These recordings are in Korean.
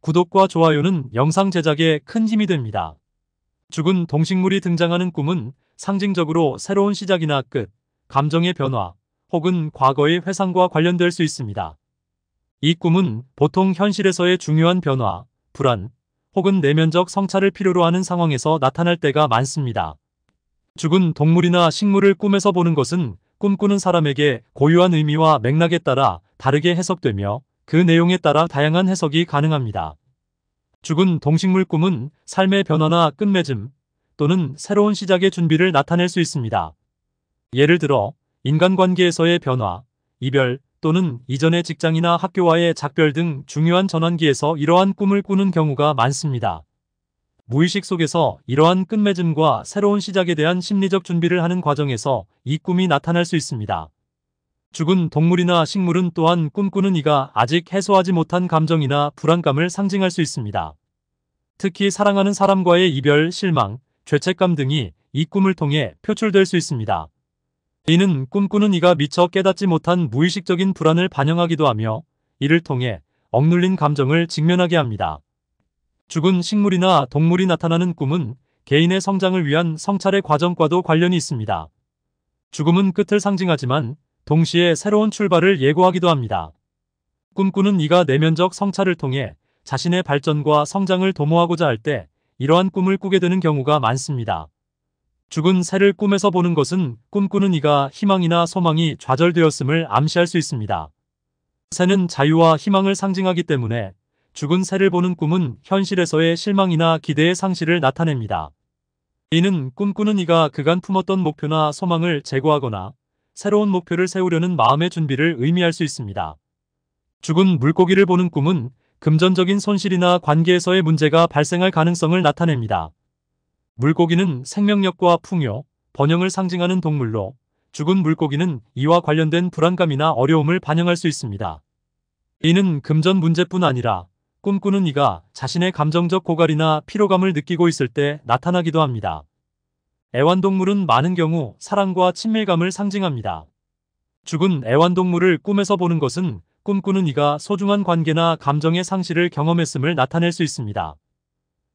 구독과 좋아요는 영상 제작에 큰 힘이 됩니다. 죽은 동식물이 등장하는 꿈은 상징적으로 새로운 시작이나 끝, 감정의 변화, 혹은 과거의 회상과 관련될 수 있습니다. 이 꿈은 보통 현실에서의 중요한 변화, 불안, 혹은 내면적 성찰을 필요로 하는 상황에서 나타날 때가 많습니다. 죽은 동물이나 식물을 꿈에서 보는 것은 꿈꾸는 사람에게 고유한 의미와 맥락에 따라 다르게 해석되며 그 내용에 따라 다양한 해석이 가능합니다. 죽은 동식물 꿈은 삶의 변화나 끝맺음 또는 새로운 시작의 준비를 나타낼 수 있습니다. 예를 들어 인간관계에서의 변화, 이별 또는 이전의 직장이나 학교와의 작별 등 중요한 전환기에서 이러한 꿈을 꾸는 경우가 많습니다. 무의식 속에서 이러한 끝맺음과 새로운 시작에 대한 심리적 준비를 하는 과정에서 이 꿈이 나타날 수 있습니다. 죽은 동물이나 식물은 또한 꿈꾸는 이가 아직 해소하지 못한 감정이나 불안감을 상징할 수 있습니다. 특히 사랑하는 사람과의 이별, 실망, 죄책감 등이 이 꿈을 통해 표출될 수 있습니다. 이는 꿈꾸는 이가 미처 깨닫지 못한 무의식적인 불안을 반영하기도 하며 이를 통해 억눌린 감정을 직면하게 합니다. 죽은 식물이나 동물이 나타나는 꿈은 개인의 성장을 위한 성찰의 과정과도 관련이 있습니다. 죽음은 끝을 상징하지만 동시에 새로운 출발을 예고하기도 합니다. 꿈꾸는 이가 내면적 성찰을 통해 자신의 발전과 성장을 도모하고자 할 때 이러한 꿈을 꾸게 되는 경우가 많습니다. 죽은 새를 꿈에서 보는 것은 꿈꾸는 이가 희망이나 소망이 좌절되었음을 암시할 수 있습니다. 새는 자유와 희망을 상징하기 때문에 죽은 새를 보는 꿈은 현실에서의 실망이나 기대의 상실을 나타냅니다. 이는 꿈꾸는 이가 그간 품었던 목표나 소망을 제거하거나 새로운 목표를 세우려는 마음의 준비를 의미할 수 있습니다. 죽은 물고기를 보는 꿈은 금전적인 손실이나 관계에서의 문제가 발생할 가능성을 나타냅니다. 물고기는 생명력과 풍요, 번영을 상징하는 동물로 죽은 물고기는 이와 관련된 불안감이나 어려움을 반영할 수 있습니다. 이는 금전 문제뿐 아니라 꿈꾸는 이가 자신의 감정적 고갈이나 피로감을 느끼고 있을 때 나타나기도 합니다. 애완동물은 많은 경우 사랑과 친밀감을 상징합니다. 죽은 애완동물을 꿈에서 보는 것은 꿈꾸는 이가 소중한 관계나 감정의 상실을 경험했음을 나타낼 수 있습니다.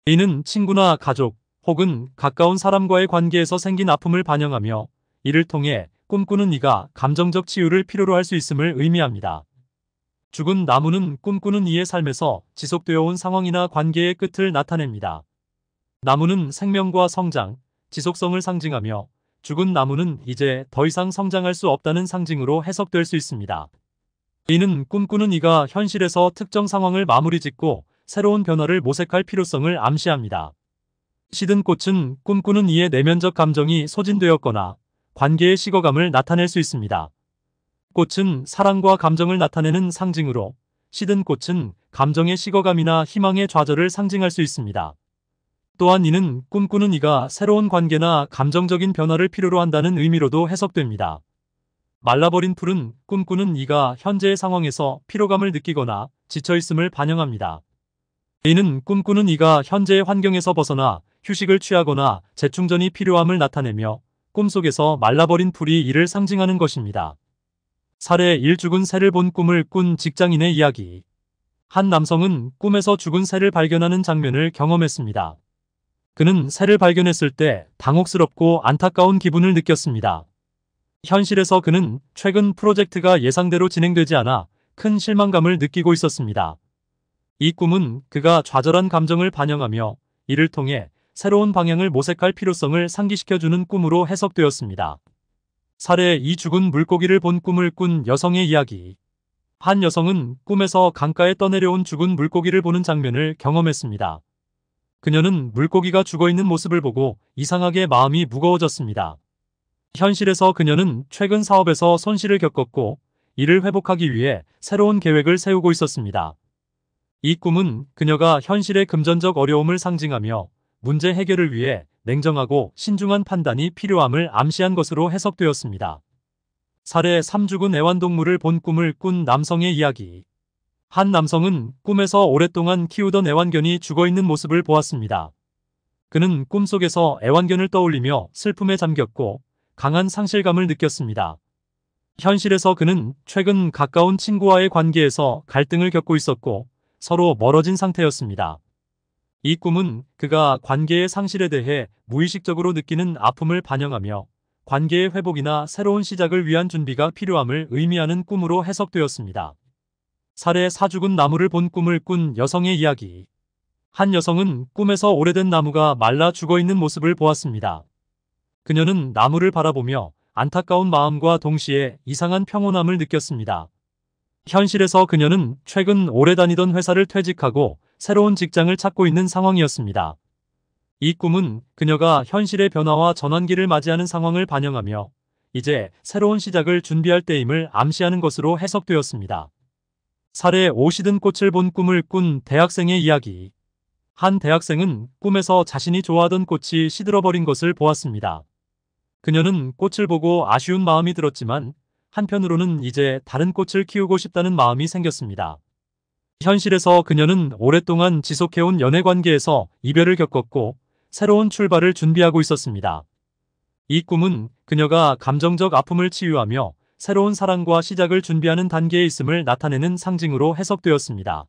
이는 친구나 가족 혹은 가까운 사람과의 관계에서 생긴 아픔을 반영하며 이를 통해 꿈꾸는 이가 감정적 치유를 필요로 할 수 있음을 의미합니다. 죽은 나무는 꿈꾸는 이의 삶에서 지속되어 온 상황이나 관계의 끝을 나타냅니다. 나무는 생명과 성장, 지속성을 상징하며 죽은 나무는 이제 더 이상 성장할 수 없다는 상징으로 해석될 수 있습니다. 이는 꿈꾸는 이가 현실에서 특정 상황을 마무리 짓고 새로운 변화를 모색할 필요성을 암시합니다. 시든 꽃은 꿈꾸는 이의 내면적 감정이 소진되었거나 관계의 식어감을 나타낼 수 있습니다. 꽃은 사랑과 감정을 나타내는 상징으로 시든 꽃은 감정의 식어감이나 희망의 좌절을 상징할 수 있습니다. 또한 이는 꿈꾸는 이가 새로운 관계나 감정적인 변화를 필요로 한다는 의미로도 해석됩니다. 말라버린 풀은 꿈꾸는 이가 현재의 상황에서 피로감을 느끼거나 지쳐있음을 반영합니다. 이는 꿈꾸는 이가 현재의 환경에서 벗어나 휴식을 취하거나 재충전이 필요함을 나타내며 꿈속에서 말라버린 풀이 이를 상징하는 것입니다. 사례 1 죽은 새를 본 꿈을 꾼 직장인의 이야기 한 남성은 꿈에서 죽은 새를 발견하는 장면을 경험했습니다. 그는 새를 발견했을 때 당혹스럽고 안타까운 기분을 느꼈습니다. 현실에서 그는 최근 프로젝트가 예상대로 진행되지 않아 큰 실망감을 느끼고 있었습니다. 이 꿈은 그가 좌절한 감정을 반영하며 이를 통해 새로운 방향을 모색할 필요성을 상기시켜주는 꿈으로 해석되었습니다. 사례 이 죽은 물고기를 본 꿈을 꾼 여성의 이야기 한 여성은 꿈에서 강가에 떠내려온 죽은 물고기를 보는 장면을 경험했습니다. 그녀는 물고기가 죽어있는 모습을 보고 이상하게 마음이 무거워졌습니다. 현실에서 그녀는 최근 사업에서 손실을 겪었고 이를 회복하기 위해 새로운 계획을 세우고 있었습니다. 이 꿈은 그녀가 현실의 금전적 어려움을 상징하며 문제 해결을 위해 냉정하고 신중한 판단이 필요함을 암시한 것으로 해석되었습니다. 사례 3죽은 애완동물을 본 꿈을 꾼 남성의 이야기 한 남성은 꿈에서 오랫동안 키우던 애완견이 죽어있는 모습을 보았습니다. 그는 꿈속에서 애완견을 떠올리며 슬픔에 잠겼고 강한 상실감을 느꼈습니다. 현실에서 그는 최근 가까운 친구와의 관계에서 갈등을 겪고 있었고 서로 멀어진 상태였습니다. 이 꿈은 그가 관계의 상실에 대해 무의식적으로 느끼는 아픔을 반영하며 관계의 회복이나 새로운 시작을 위한 준비가 필요함을 의미하는 꿈으로 해석되었습니다. 살해 사죽은 나무를 본 꿈을 꾼 여성의 이야기. 한 여성은 꿈에서 오래된 나무가 말라 죽어 있는 모습을 보았습니다. 그녀는 나무를 바라보며 안타까운 마음과 동시에 이상한 평온함을 느꼈습니다. 현실에서 그녀는 최근 오래 다니던 회사를 퇴직하고 새로운 직장을 찾고 있는 상황이었습니다. 이 꿈은 그녀가 현실의 변화와 전환기를 맞이하는 상황을 반영하며 이제 새로운 시작을 준비할 때임을 암시하는 것으로 해석되었습니다. 살에 옷이 든 꽃을 본 꿈을 꾼 대학생의 이야기. 한 대학생은 꿈에서 자신이 좋아하던 꽃이 시들어버린 것을 보았습니다. 그녀는 꽃을 보고 아쉬운 마음이 들었지만 한편으로는 이제 다른 꽃을 키우고 싶다는 마음이 생겼습니다. 현실에서 그녀는 오랫동안 지속해온 연애 관계에서 이별을 겪었고 새로운 출발을 준비하고 있었습니다. 이 꿈은 그녀가 감정적 아픔을 치유하며 새로운 사랑과 시작을 준비하는 단계에 있음을 나타내는 상징으로 해석되었습니다.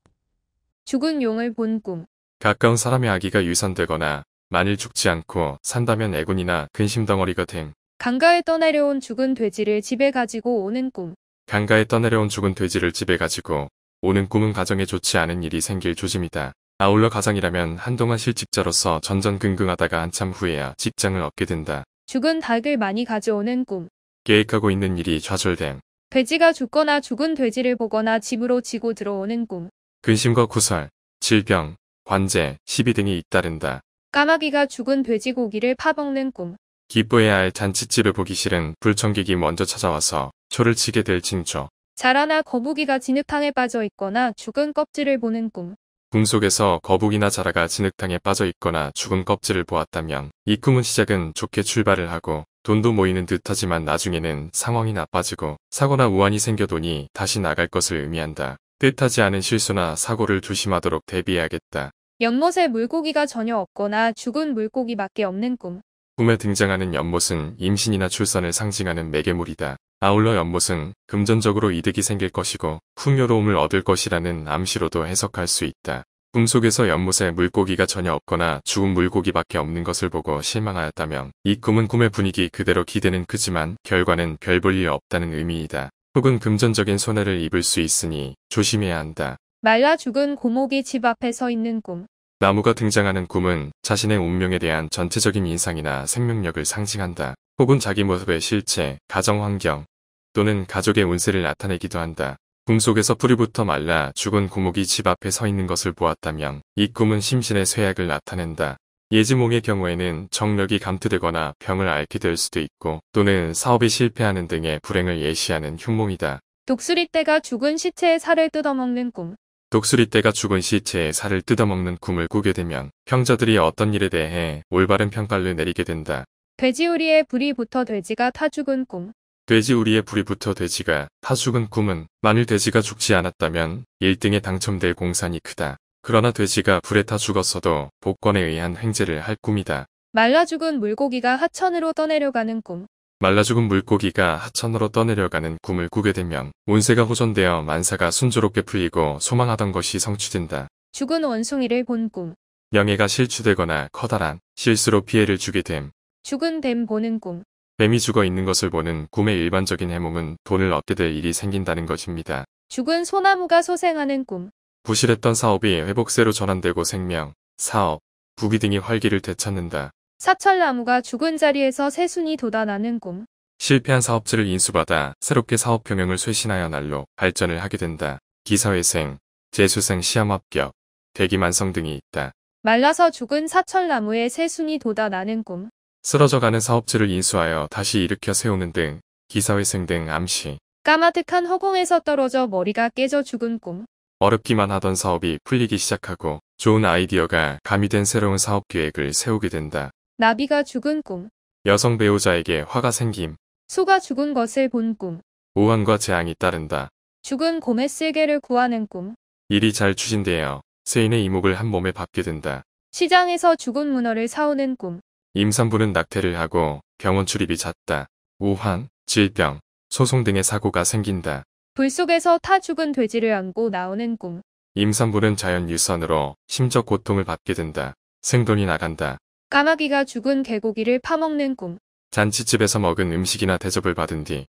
죽은 용을 본 꿈. 가까운 사람의 아기가 유산되거나 만일 죽지 않고 산다면 애군이나 근심덩어리가 됨. 강가에 떠내려온 죽은 돼지를 집에 가지고 오는 꿈. 강가에 떠내려온 죽은 돼지를 집에 가지고 오는 꿈은 가정에 좋지 않은 일이 생길 조짐이다. 아울러 가장이라면 한동안 실직자로서 전전긍긍하다가 한참 후에야 직장을 얻게 된다. 죽은 닭을 많이 가져오는 꿈. 계획하고 있는 일이 좌절됨. 돼지가 죽거나 죽은 돼지를 보거나 집으로 지고 들어오는 꿈. 근심과 구설, 질병, 관제, 시비 등이 잇따른다. 까마귀가 죽은 돼지고기를 파먹는 꿈. 기뻐해야 할 잔치집을 보기 싫은 불청객이 먼저 찾아와서 초를 치게 될 징조. 자라나 거북이가 진흙탕에 빠져 있거나 죽은 껍질을 보는 꿈. 꿈 속에서 거북이나 자라가 진흙탕에 빠져 있거나 죽은 껍질을 보았다면 이 꿈은 시작은 좋게 출발을 하고 돈도 모이는 듯하지만 나중에는 상황이 나빠지고 사고나 우환이 생겨도니 다시 나갈 것을 의미한다. 뜻하지 않은 실수나 사고를 조심하도록 대비해야겠다. 연못에 물고기가 전혀 없거나 죽은 물고기밖에 없는 꿈. 꿈에 등장하는 연못은 임신이나 출산을 상징하는 매개물이다. 아울러 연못은 금전적으로 이득이 생길 것이고 풍요로움을 얻을 것이라는 암시로도 해석할 수 있다. 꿈속에서 연못에 물고기가 전혀 없거나 죽은 물고기밖에 없는 것을 보고 실망하였다면 이 꿈은 꿈의 분위기 그대로 기대는 크지만 결과는 별 볼일 없다는 의미이다. 혹은 금전적인 손해를 입을 수 있으니 조심해야 한다. 말라 죽은 고목이 집 앞에 서 있는 꿈. 나무가 등장하는 꿈은 자신의 운명에 대한 전체적인 인상이나 생명력을 상징한다. 혹은 자기 모습의 실체, 가정 환경 또는 가족의 운세를 나타내기도 한다. 꿈속에서 뿌리부터 말라 죽은 고목이 집 앞에 서 있는 것을 보았다면 이 꿈은 심신의 쇠약을 나타낸다. 예지몽의 경우에는 정력이 감퇴되거나 병을 앓게 될 수도 있고 또는 사업이 실패하는 등의 불행을 예시하는 흉몽이다. 독수리떼가 죽은 시체의 살을 뜯어먹는 꿈. 독수리떼가 죽은 시체의 살을 뜯어먹는 꿈을 꾸게 되면 형자들이 어떤 일에 대해 올바른 평가를 내리게 된다. 돼지우리의 불이 붙어 돼지가 타 죽은 꿈. 돼지 우리의 부리부터 돼지가 파 죽은 꿈은 만일 돼지가 죽지 않았다면 1등에 당첨될 공산이 크다. 그러나 돼지가 불에 타 죽었어도 복권에 의한 행제를 할 꿈이다. 말라 죽은 물고기가 하천으로 떠내려가는 꿈. 말라 죽은 물고기가 하천으로 떠내려가는 꿈을 꾸게 되면 운세가 호전되어 만사가 순조롭게 풀리고 소망하던 것이 성취된다. 죽은 원숭이를 본 꿈. 명예가 실추되거나 커다란 실수로 피해를 주게 됨. 죽은 뱀 보는 꿈. 뱀이 죽어 있는 것을 보는 꿈의 일반적인 해몽은 돈을 얻게 될 일이 생긴다는 것입니다. 죽은 소나무가 소생하는 꿈. 부실했던 사업이 회복세로 전환되고 생명, 사업, 부비 등이 활기를 되찾는다. 사철나무가 죽은 자리에서 새순이 돋아나는 꿈. 실패한 사업체를 인수받아 새롭게 사업 경영을 쇄신하여 날로 발전을 하게 된다. 기사회생, 재수생 시험 합격, 대기만성 등이 있다. 말라서 죽은 사철나무에 새순이 돋아나는 꿈. 쓰러져가는 사업지를 인수하여 다시 일으켜 세우는 등 기사회생 등 암시. 까마득한 허공에서 떨어져 머리가 깨져 죽은 꿈. 어렵기만 하던 사업이 풀리기 시작하고 좋은 아이디어가 가미된 새로운 사업 계획을 세우게 된다. 나비가 죽은 꿈. 여성 배우자에게 화가 생김. 소가 죽은 것을 본 꿈. 오한과 재앙이 따른다. 죽은 곰의 쓸개를 구하는 꿈. 일이 잘 추진되어 세인의 이목을 한 몸에 받게 된다. 시장에서 죽은 문어를 사오는 꿈. 임산부는 낙태를 하고 병원 출입이 잦다. 우환, 질병, 소송 등의 사고가 생긴다. 불 속에서 타 죽은 돼지를 안고 나오는 꿈. 임산부는 자연 유산으로 심적 고통을 받게 된다. 생돈이 나간다. 까마귀가 죽은 개고기를 파먹는 꿈. 잔치집에서 먹은 음식이나 대접을 받은 뒤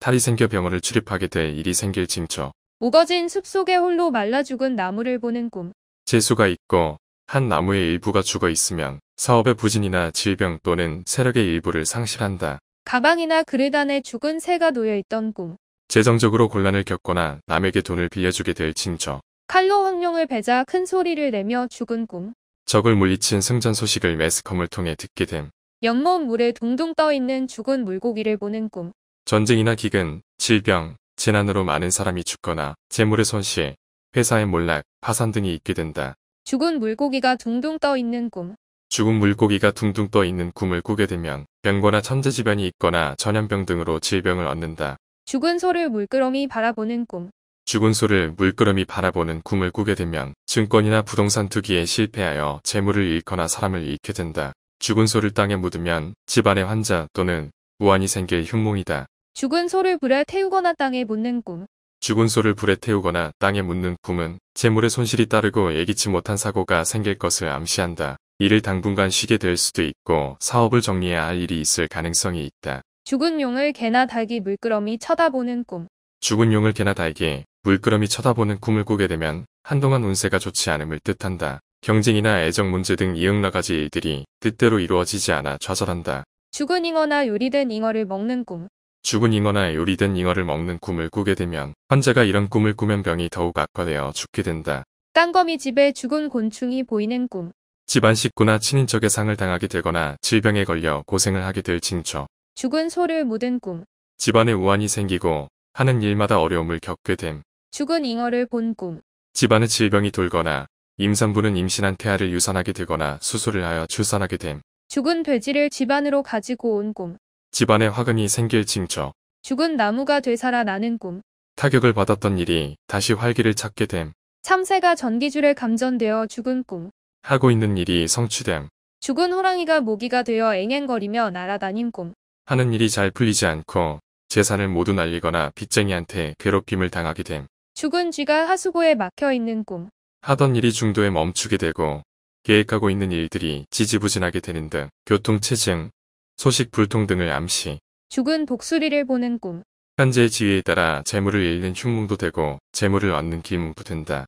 탈이 생겨 병원을 출입하게 돼 일이 생길 징조. 우거진 숲속에 홀로 말라 죽은 나무를 보는 꿈. 재수가 있고 한 나무의 일부가 죽어 있으면 사업의 부진이나 질병 또는 세력의 일부를 상실한다. 가방이나 그릇안에 죽은 새가 놓여있던 꿈. 재정적으로 곤란을 겪거나 남에게 돈을 빌려주게 될 징조. 칼로 황룡을 베자 큰 소리를 내며 죽은 꿈. 적을 물리친 승전 소식을 매스컴을 통해 듣게 됨. 연못 물에 둥둥 떠있는 죽은 물고기를 보는 꿈. 전쟁이나 기근, 질병, 재난으로 많은 사람이 죽거나 재물의 손실, 회사의 몰락, 파산 등이 있게 된다. 죽은 물고기가 둥둥 떠 있는 꿈. 죽은 물고기가 둥둥 떠 있는 꿈을 꾸게 되면 병거나 천재지변이 있거나 전염병 등으로 질병을 얻는다. 죽은 소를 물끄러미 바라보는 꿈. 죽은 소를 물끄러미 바라보는 꿈을 꾸게 되면 증권이나 부동산 투기에 실패하여 재물을 잃거나 사람을 잃게 된다. 죽은 소를 땅에 묻으면 집안의 환자 또는 우환이 생길 흉몽이다. 죽은 소를 불에 태우거나 땅에 묻는 꿈. 죽은 소를 불에 태우거나 땅에 묻는 꿈은 재물의 손실이 따르고 예기치 못한 사고가 생길 것을 암시한다. 이를 당분간 쉬게 될 수도 있고 사업을 정리해야 할 일이 있을 가능성이 있다. 죽은 용을 개나 닭이 물끄러미 쳐다보는 꿈. 죽은 용을 개나 닭이 물끄러미 쳐다보는 꿈을 꾸게 되면 한동안 운세가 좋지 않음을 뜻한다. 경쟁이나 애정 문제 등 이응나가지 일들이 뜻대로 이루어지지 않아 좌절한다. 죽은 잉어나 요리된 잉어를 먹는 꿈. 죽은 잉어나 요리된 잉어를 먹는 꿈을 꾸게 되면 환자가 이런 꿈을 꾸면 병이 더욱 악화되어 죽게 된다. 깡거미 집에 죽은 곤충이 보이는 꿈. 집안 식구나 친인척의 상을 당하게 되거나 질병에 걸려 고생을 하게 될 징조. 죽은 소를 묻은 꿈. 집안에 우환이 생기고 하는 일마다 어려움을 겪게 됨. 죽은 잉어를 본 꿈. 집안에 질병이 돌거나 임산부는 임신한 태아를 유산하게 되거나 수술을 하여 출산하게 됨. 죽은 돼지를 집안으로 가지고 온 꿈. 집안에 화근이 생길 징조, 죽은 나무가 되살아 나는 꿈. 타격을 받았던 일이 다시 활기를 찾게 됨, 참새가 전기줄에 감전되어 죽은 꿈. 하고 있는 일이 성취됨, 죽은 호랑이가 모기가 되어 앵앵거리며 날아다닌 꿈. 하는 일이 잘 풀리지 않고 재산을 모두 날리거나 빚쟁이한테 괴롭힘을 당하게 됨, 죽은 쥐가 하수구에 막혀 있는 꿈. 하던 일이 중도에 멈추게 되고 계획하고 있는 일들이 지지부진하게 되는 등 교통체증, 소식 불통 등을 암시. 죽은 독수리를 보는 꿈. 현재의 지위에 따라 재물을 잃는 흉몽도 되고 재물을 얻는 기몽도 된다.